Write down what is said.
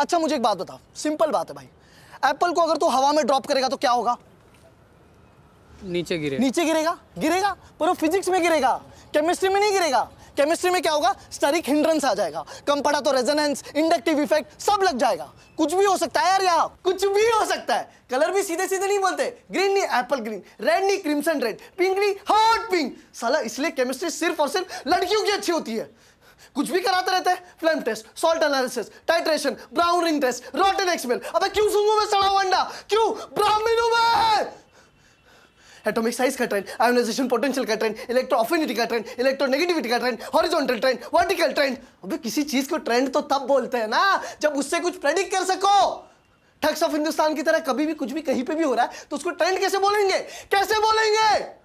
अच्छा मुझे एक बात बताओ सिंपल बात है भाई एप्पल को अगर तू तो हवा में ड्रॉप करेगा तो क्या होगा नीचे गिरेगा नीचे गिरेगा गिरेगा पर वो फिजिक्स में गिरेगा केमिस्ट्री में नहीं गिरेगा केमिस्ट्री में क्या होगा स्टरिक हिंड्रेंस आ जाएगा कम पड़ा तो रेजोनेंस इंडक्टिव इफेक्ट सब लग जाएगा कुछ भी हो सकता है यार यहाँ कुछ भी हो सकता है कलर भी सीधे सीधे नहीं बोलते ग्रीन नहीं एप्पल ग्रीन रेड नहीं क्रिम्सन रेड पिंक नहीं हॉट पिंक साला इसलिए केमिस्ट्री सिर्फ और सिर्फ लड़कियों की अच्छी होती है कुछ भी कराते रहते flame test salt analysis titration brown ring test rotten egg smell अबे क्यों सूंघू में सड़ा हुआ अंडा क्यों ब्राह्मण हूं मैं एटॉमिक साइज का ट्रेंड आयोनाइजेशन पोटेंशियल का ट्रेंड इलेक्ट्रो अफिनिटी का ट्रेंड इलेक्ट्रो नेगेटिविटी का trend horizontal trend vertical trend अबे किसी चीज को ट्रेंड तो तब बोलते हैं ना जब उससे कुछ प्रेडिक्ट कर सको ठग्स ऑफ हिंदुस्तान की तरह कभी भी कुछ भी कहीं पे भी हो रहा है तो उसको ट्रेंड कैसे बोलेंगे कैसे बोलेंगे